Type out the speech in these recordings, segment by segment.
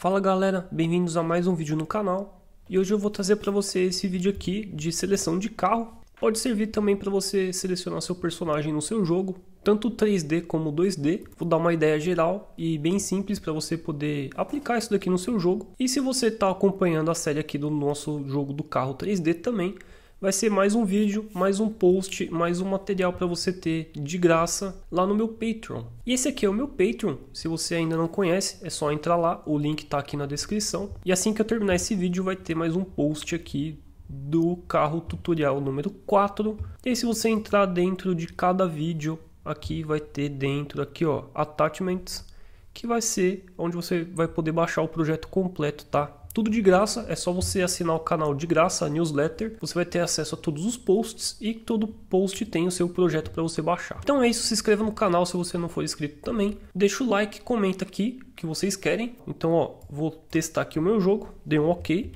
Fala galera, bem-vindos a mais um vídeo no canal e hoje eu vou trazer para você esse vídeo aqui de seleção de carro. Pode servir também para você selecionar seu personagem no seu jogo, tanto 3D como 2D. Vou dar uma ideia geral e bem simples para você poder aplicar isso daqui no seu jogo. E se você está acompanhando a série aqui do nosso jogo do carro 3D também, vai ser mais um vídeo, mais um post, mais um material para você ter de graça lá no meu Patreon. E esse aqui é o meu Patreon, se você ainda não conhece, é só entrar lá, o link está aqui na descrição. E assim que eu terminar esse vídeo, vai ter mais um post aqui do carro tutorial número 4. E aí, se você entrar dentro de cada vídeo, aqui vai ter dentro aqui, ó, attachments, que vai ser onde você vai poder baixar o projeto completo, tá? tudo de graça. É só você assinar o canal de graça, a newsletter. Você vai ter acesso a todos os posts e todo post tem o seu projeto para você baixar. Então é isso. Se inscreva no canal se você não for inscrito também. Deixa o like, comenta aqui o que vocês querem. Então, ó, vou testar aqui o meu jogo. Dei um OK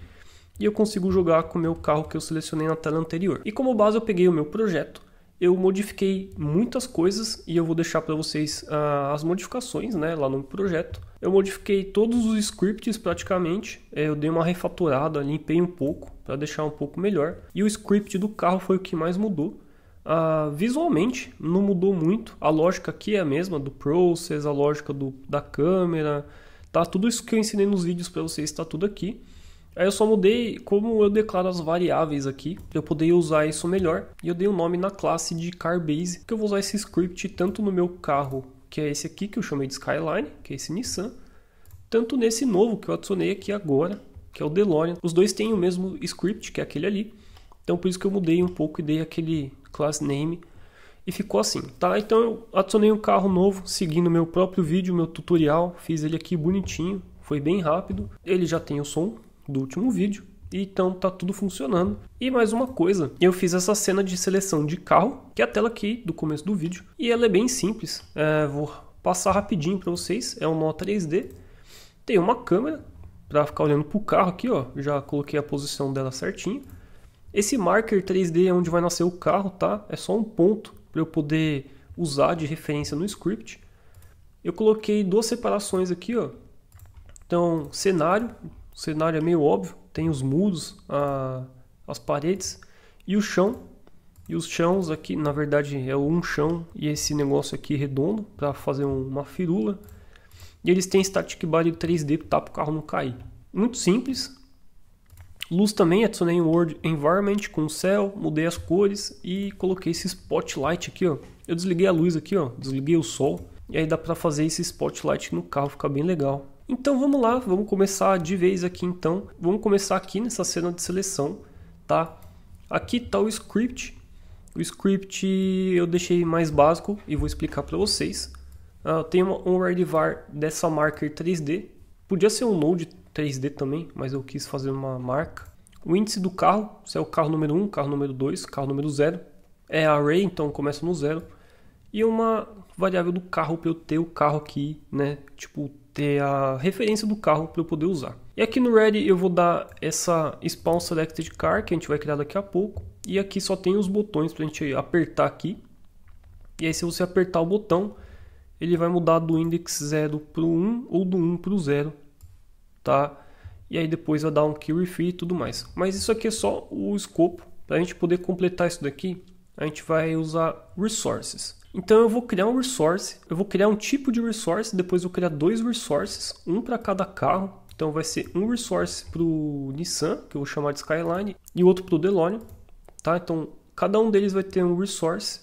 e eu consigo jogar com o meu carro que eu selecionei na tela anterior. E como base eu peguei o meu projeto eu modifiquei muitas coisas e eu vou deixar para vocês uh, as modificações né, lá no projeto. Eu modifiquei todos os scripts praticamente, é, eu dei uma refatorada, limpei um pouco para deixar um pouco melhor. E o script do carro foi o que mais mudou. Uh, visualmente não mudou muito, a lógica aqui é a mesma do process, a lógica do, da câmera, tá tudo isso que eu ensinei nos vídeos para vocês está tudo aqui. Aí eu só mudei como eu declaro as variáveis aqui, para eu poder usar isso melhor. E eu dei o um nome na classe de CarBase, que eu vou usar esse script tanto no meu carro, que é esse aqui que eu chamei de Skyline, que é esse Nissan, tanto nesse novo que eu adicionei aqui agora, que é o DeLorean. Os dois têm o mesmo script, que é aquele ali. Então por isso que eu mudei um pouco e dei aquele class name e ficou assim, tá? Então eu adicionei um carro novo, seguindo meu próprio vídeo, meu tutorial, fiz ele aqui bonitinho, foi bem rápido. Ele já tem o som, do último vídeo. E então tá tudo funcionando. E mais uma coisa, eu fiz essa cena de seleção de carro, que é a tela aqui do começo do vídeo, e ela é bem simples. É, vou passar rapidinho para vocês. É um nó 3D. Tem uma câmera para ficar olhando pro carro aqui, ó. Já coloquei a posição dela certinho. Esse marker 3D é onde vai nascer o carro, tá? É só um ponto para eu poder usar de referência no script. Eu coloquei duas separações aqui, ó. Então, cenário, o cenário é meio óbvio, tem os muros, a, as paredes e o chão. E os chãos aqui, na verdade, é um chão e esse negócio aqui redondo para fazer uma firula. E eles têm static bar de 3D tá, para o carro não cair. Muito simples. Luz também, adicionei um Word Environment com céu, mudei as cores e coloquei esse spotlight aqui, ó. Eu desliguei a luz aqui, ó, desliguei o sol. E aí dá para fazer esse spotlight no carro, fica bem legal. Então vamos lá, vamos começar de vez aqui então. Vamos começar aqui nessa cena de seleção, tá? Aqui está o script. O script eu deixei mais básico e vou explicar para vocês. Ah, uh, tem uma onRedVar dessa marker 3D. Podia ser um node 3D também, mas eu quis fazer uma marca. O índice do carro, se é o carro número 1, carro número 2, carro número 0. É array, então começa no 0. E uma variável do carro para eu ter o carro aqui, né? Tipo ter a referência do carro para eu poder usar. E aqui no Ready eu vou dar essa Spawn Selected Car, que a gente vai criar daqui a pouco. E aqui só tem os botões para a gente apertar aqui. E aí se você apertar o botão, ele vai mudar do index 0 para o 1 ou do 1 para o 0, tá? E aí depois vai dar um key refer e tudo mais. Mas isso aqui é só o escopo. Para a gente poder completar isso daqui, a gente vai usar resources. Então eu vou criar um resource, eu vou criar um tipo de resource, depois eu vou criar dois resources, um para cada carro. Então vai ser um resource para o Nissan, que eu vou chamar de Skyline, e outro para o DeLorean, tá? Então cada um deles vai ter um resource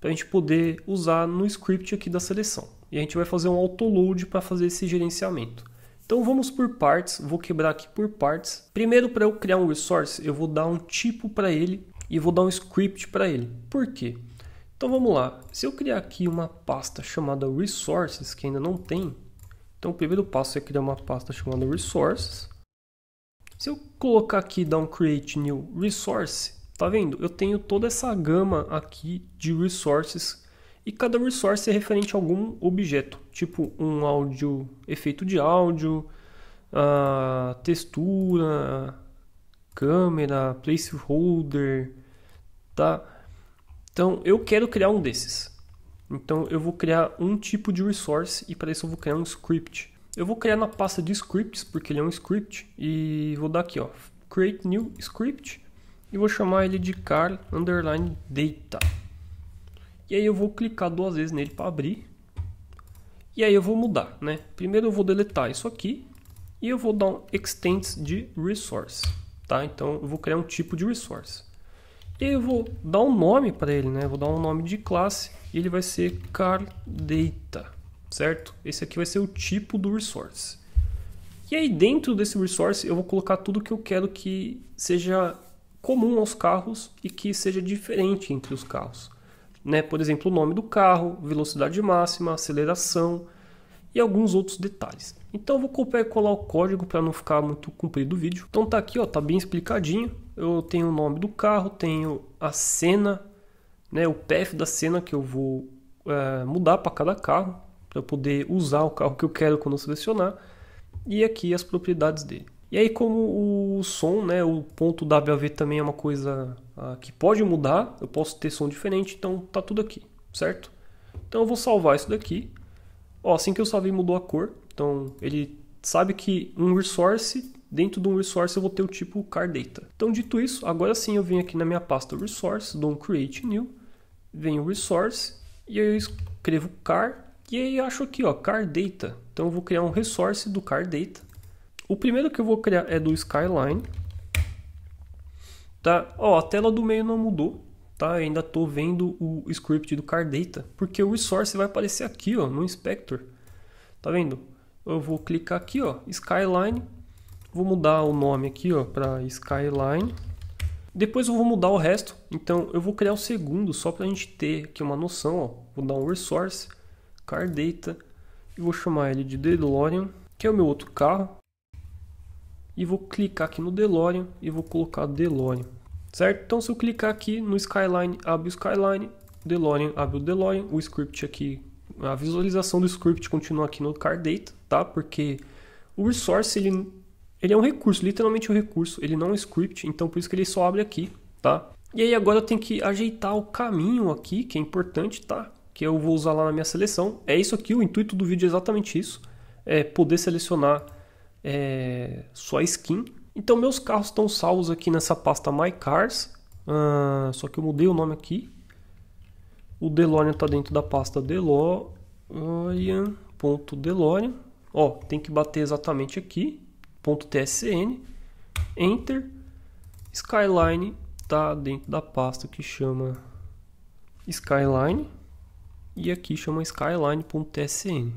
para a gente poder usar no script aqui da seleção. E a gente vai fazer um autoload para fazer esse gerenciamento. Então vamos por partes, vou quebrar aqui por partes. Primeiro para eu criar um resource, eu vou dar um tipo para ele e vou dar um script para ele. Por quê? Então vamos lá. Se eu criar aqui uma pasta chamada Resources, que ainda não tem, então o primeiro passo é criar uma pasta chamada Resources. Se eu colocar aqui dar um Create New Resource, tá vendo? Eu tenho toda essa gama aqui de resources e cada resource é referente a algum objeto, tipo um áudio, efeito de áudio, a ah, textura, câmera, placeholder, tá? Então, eu quero criar um desses. Então, eu vou criar um tipo de resource e para isso eu vou criar um script. Eu vou criar na pasta de scripts, porque ele é um script, e vou dar aqui, ó, create new script e vou chamar ele de car underline data. E aí eu vou clicar duas vezes nele para abrir. E aí eu vou mudar, né? Primeiro eu vou deletar isso aqui e eu vou dar um extents de resource, tá? Então eu vou criar um tipo de resource. E aí eu vou dar um nome para ele, né? Vou dar um nome de classe e ele vai ser CarData, certo? Esse aqui vai ser o tipo do resource. E aí dentro desse resource eu vou colocar tudo que eu quero que seja comum aos carros e que seja diferente entre os carros. Né? Por exemplo, o nome do carro, velocidade máxima, aceleração, e alguns outros detalhes. Então eu vou copiar e colar o código para não ficar muito comprido o vídeo. Então tá aqui, ó, tá bem explicadinho. Eu tenho o nome do carro, tenho a cena, né, o path da cena que eu vou é, mudar para cada carro, para poder usar o carro que eu quero quando eu selecionar, e aqui as propriedades dele. E aí como o som, né, o ponto WAV também é uma coisa ah, que pode mudar, eu posso ter som diferente, então tá tudo aqui, certo? Então eu vou salvar isso daqui Ó, assim que eu salvei mudou a cor, então ele sabe que um resource, dentro de um resource eu vou ter o tipo car data. Então dito isso, agora sim eu venho aqui na minha pasta resource, dou um create new, venho resource e aí eu escrevo car e aí eu acho aqui, ó, car data. Então eu vou criar um resource do car data. O primeiro que eu vou criar é do Skyline. Tá? Ó, a tela do meio não mudou, tá? Ainda estou vendo o script do Cardata, porque o resource vai aparecer aqui, ó, no inspector. Tá vendo? Eu vou clicar aqui, ó, Skyline. Vou mudar o nome aqui, ó, para Skyline. Depois eu vou mudar o resto, então eu vou criar o um segundo só para a gente ter aqui uma noção, ó. Vou dar um resource, Cardata e vou chamar ele de DeLorean, que é o meu outro carro. E vou clicar aqui no DeLorean e vou colocar DeLorean certo? Então se eu clicar aqui no Skyline, abre o Skyline, DeLorean abre o DeLorean, o script aqui, a visualização do script continua aqui no Card Data, tá? Porque o resource, ele, ele é um recurso, literalmente um recurso, ele não é um script, então por isso que ele só abre aqui, tá? E aí agora eu tenho que ajeitar o caminho aqui, que é importante, tá? Que eu vou usar lá na minha seleção. É isso aqui, o intuito do vídeo é exatamente isso. É poder selecionar é, sua skin, então meus carros estão salvos aqui nessa pasta My Cars, uh, só que eu mudei o nome aqui. O DeLorean está dentro da pasta DeLorean.DeLorean. Ó, tem que bater exatamente aqui, TSN. Enter. Skyline está dentro da pasta que chama Skyline e aqui chama skyline.tsn.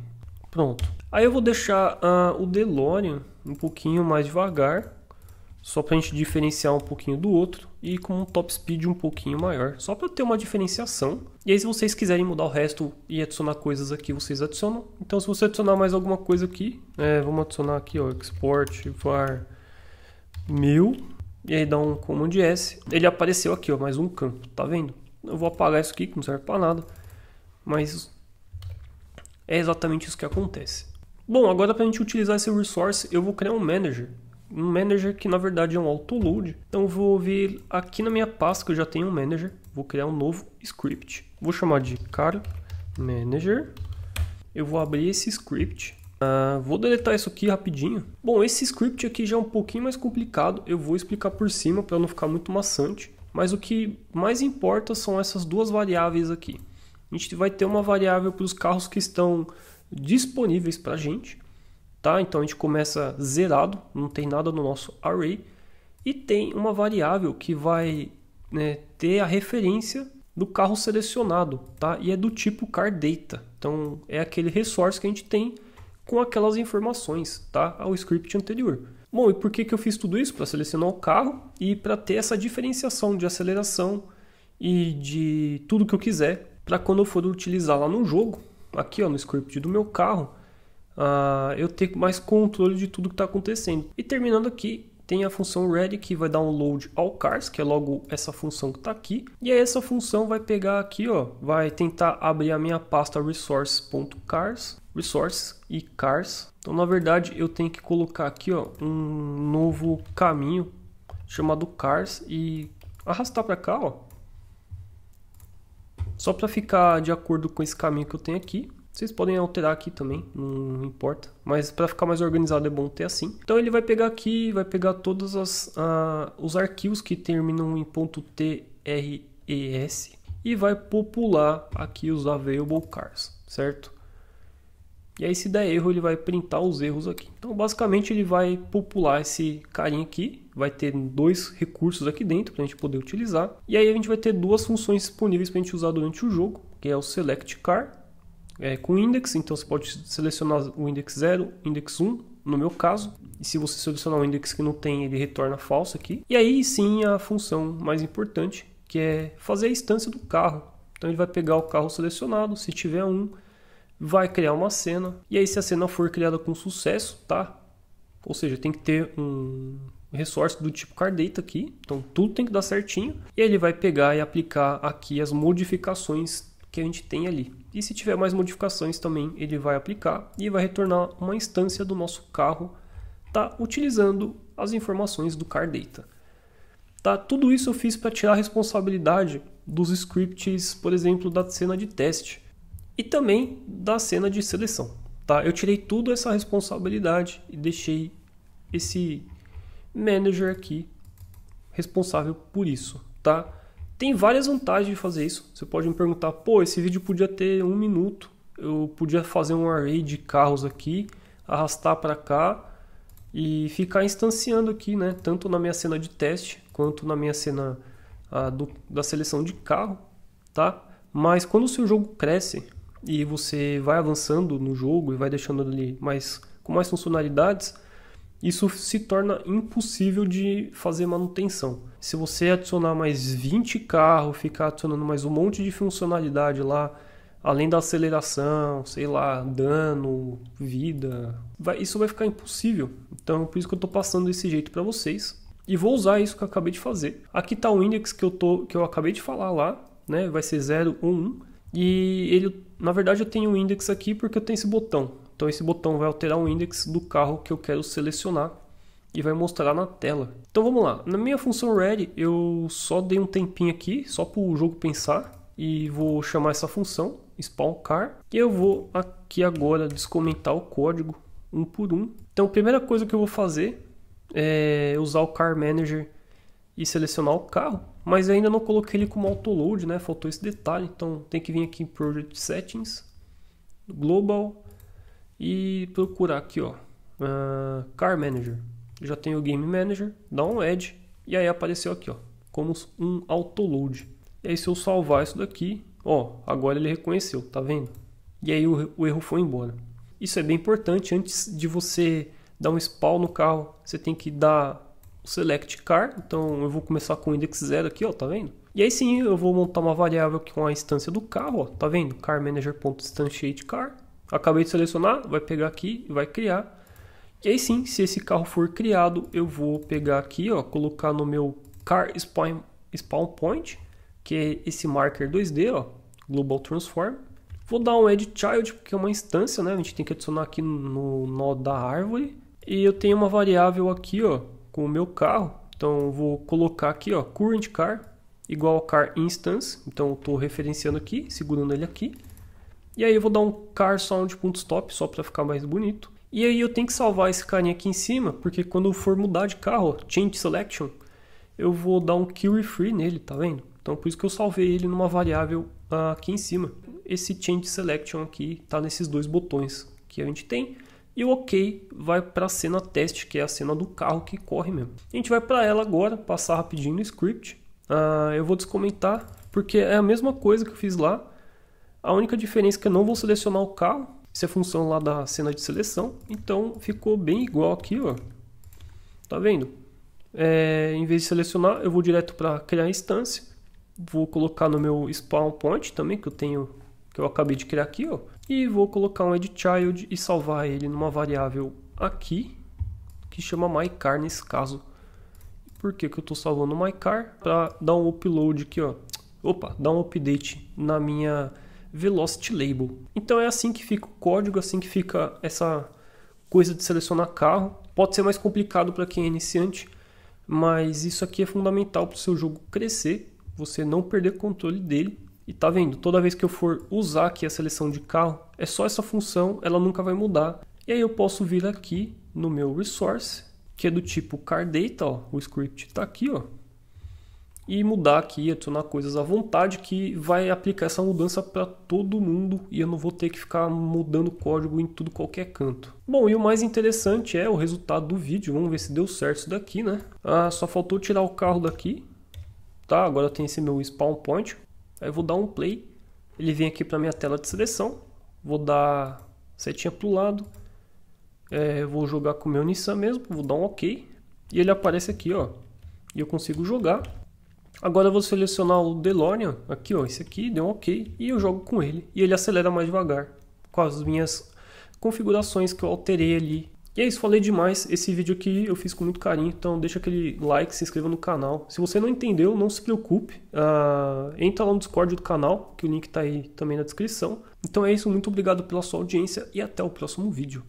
Pronto. Aí eu vou deixar uh, o DeLorean um pouquinho mais devagar só para a gente diferenciar um pouquinho do outro e com um top speed um pouquinho maior, só para ter uma diferenciação. E aí se vocês quiserem mudar o resto e adicionar coisas aqui, vocês adicionam. Então se você adicionar mais alguma coisa aqui, é, vamos adicionar aqui, ó, export var 1000 e aí dá um command s. Ele apareceu aqui, ó, mais um campo, tá vendo? Eu vou apagar isso aqui que não serve para nada, mas é exatamente isso que acontece. Bom, agora para a gente utilizar esse resource, eu vou criar um manager um manager que na verdade é um autoload. Então vou vir aqui na minha pasta que eu já tenho um manager, vou criar um novo script. Vou chamar de car manager. Eu vou abrir esse script. Uh, vou deletar isso aqui rapidinho. Bom, esse script aqui já é um pouquinho mais complicado. Eu vou explicar por cima para não ficar muito maçante. Mas o que mais importa são essas duas variáveis aqui. A gente vai ter uma variável para os carros que estão disponíveis para a gente Tá? Então a gente começa zerado, não tem nada no nosso array e tem uma variável que vai né, ter a referência do carro selecionado, tá? E é do tipo car data. Então é aquele resource que a gente tem com aquelas informações, tá? Ao script anterior. Bom, e por que, que eu fiz tudo isso? Para selecionar o carro e para ter essa diferenciação de aceleração e de tudo que eu quiser para quando eu for utilizar lá no jogo, aqui ó, no script do meu carro, uh, eu ter mais controle de tudo que está acontecendo. E terminando aqui, tem a função ready que vai dar um load all cars, que é logo essa função que está aqui. E aí essa função vai pegar aqui, ó, vai tentar abrir a minha pasta resource.cars, resource e cars. Então, na verdade, eu tenho que colocar aqui, ó, um novo caminho chamado cars e arrastar para cá, ó. Só para ficar de acordo com esse caminho que eu tenho aqui. Vocês podem alterar aqui também, não importa. Mas para ficar mais organizado é bom ter assim. Então ele vai pegar aqui, vai pegar todos as, os arquivos que terminam em .tres e vai popular aqui os available cars, certo? E aí se der erro ele vai printar os erros aqui. Então basicamente ele vai popular esse carinha aqui, vai ter dois recursos aqui dentro para a gente poder utilizar. E aí a gente vai ter duas funções disponíveis para a gente usar durante o jogo, que é o select car é, com index, então você pode selecionar o index 0, index 1, no meu caso. E se você selecionar o index que não tem, ele retorna falso aqui. E aí sim a função mais importante, que é fazer a instância do carro. Então ele vai pegar o carro selecionado, se tiver um, vai criar uma cena. E aí se a cena for criada com sucesso, tá? Ou seja, tem que ter um resource do tipo cardata aqui. Então tudo tem que dar certinho. E aí ele vai pegar e aplicar aqui as modificações que a gente tem ali. E se tiver mais modificações também, ele vai aplicar e vai retornar uma instância do nosso carro, tá utilizando as informações do Car Data. Tá, tudo isso eu fiz para tirar a responsabilidade dos scripts, por exemplo, da cena de teste e também da cena de seleção. Tá? Eu tirei tudo essa responsabilidade e deixei esse manager aqui responsável por isso. Tá? Tem várias vantagens de fazer isso. Você pode me perguntar, pô, esse vídeo podia ter um minuto, eu podia fazer um array de carros aqui, arrastar para cá e ficar instanciando aqui, né? Tanto na minha cena de teste quanto na minha cena a, ah, do, da seleção de carro, tá? Mas quando o seu jogo cresce e você vai avançando no jogo e vai deixando ele mais com mais funcionalidades, isso se torna impossível de fazer manutenção. Se você adicionar mais 20 carros, ficar adicionando mais um monte de funcionalidade lá, além da aceleração, sei lá, dano, vida, vai, isso vai ficar impossível. Então, por isso que eu estou passando desse jeito para vocês. E vou usar isso que eu acabei de fazer. Aqui está o index que eu, tô, que eu acabei de falar lá, né? vai ser 0, 1, 1. E ele, na verdade eu tenho o index aqui porque eu tenho esse botão. Então esse botão vai alterar o index do carro que eu quero selecionar e vai mostrar na tela. Então vamos lá, na minha função ready eu só dei um tempinho aqui, só para o jogo pensar e vou chamar essa função spawn car e eu vou aqui agora descomentar o código um por um. Então a primeira coisa que eu vou fazer é usar o car manager e selecionar o carro, mas ainda não coloquei ele como autoload, né? Faltou esse detalhe, então tem que vir aqui em project settings, global e procurar aqui, ó, uh, Car Manager. Já tem o Game Manager, dá um add e aí apareceu aqui, ó, como um autoload. E aí se eu salvar isso daqui, ó, agora ele reconheceu, tá vendo? E aí o, o erro foi embora. Isso é bem importante, antes de você dar um spawn no carro, você tem que dar o select car, então eu vou começar com o index 0 aqui, ó, tá vendo? E aí sim eu vou montar uma variável com a instância do carro, ó, tá vendo? CarManager.instantiateCar. Acabei de selecionar, vai pegar aqui e vai criar. E aí sim, se esse carro for criado, eu vou pegar aqui, ó, colocar no meu Car Spawn, spawn Point, que é esse marker 2D, ó, Global Transform. Vou dar um Add Child, porque é uma instância, né? A gente tem que adicionar aqui no nó da árvore. E eu tenho uma variável aqui, ó, com o meu carro. Então, vou colocar aqui, ó, Current Car, igual Car Instance. Então, eu estou referenciando aqui, segurando ele aqui. E aí eu vou dar um car sound.stop só para ficar mais bonito. E aí eu tenho que salvar esse carinha aqui em cima, porque quando eu for mudar de carro, change selection, eu vou dar um Query free nele, tá vendo? Então por isso que eu salvei ele numa variável ah, aqui em cima. Esse change selection aqui tá nesses dois botões que a gente tem. E o OK vai para a cena teste, que é a cena do carro que corre mesmo. A gente vai para ela agora, passar rapidinho no script. Ah, eu vou descomentar, porque é a mesma coisa que eu fiz lá. A única diferença é que eu não vou selecionar o carro, isso é função lá da cena de seleção, então ficou bem igual aqui, ó. Tá vendo? É, em vez de selecionar, eu vou direto para criar instância, vou colocar no meu spawn point também que eu tenho, que eu acabei de criar aqui, ó, e vou colocar um edit child e salvar ele numa variável aqui que chama mycar nesse caso. Por que, que eu estou salvando mycar? Para dar um upload aqui, ó. Opa, dar um update na minha velocity label. Então é assim que fica o código, é assim que fica essa coisa de selecionar carro. Pode ser mais complicado para quem é iniciante, mas isso aqui é fundamental para o seu jogo crescer, você não perder controle dele. E tá vendo? Toda vez que eu for usar aqui a seleção de carro, é só essa função, ela nunca vai mudar. E aí eu posso vir aqui no meu resource, que é do tipo CarData. data, ó, o script está aqui, ó, e mudar aqui, adicionar coisas à vontade que vai aplicar essa mudança para todo mundo e eu não vou ter que ficar mudando código em tudo qualquer canto. Bom, e o mais interessante é o resultado do vídeo, vamos ver se deu certo isso daqui, né? Ah, só faltou tirar o carro daqui, tá? Agora tem esse meu spawn point, aí eu vou dar um play, ele vem aqui para minha tela de seleção, vou dar setinha para o lado, é, vou jogar com o meu Nissan mesmo, vou dar um ok, e ele aparece aqui, ó, e eu consigo jogar, Agora eu vou selecionar o DeLorean, aqui ó, esse aqui, deu um ok, e eu jogo com ele. E ele acelera mais devagar, com as minhas configurações que eu alterei ali. E é isso, falei demais, esse vídeo aqui eu fiz com muito carinho, então deixa aquele like, se inscreva no canal. Se você não entendeu, não se preocupe, uh, entra lá no Discord do canal, que o link está aí também na descrição. Então é isso, muito obrigado pela sua audiência e até o próximo vídeo.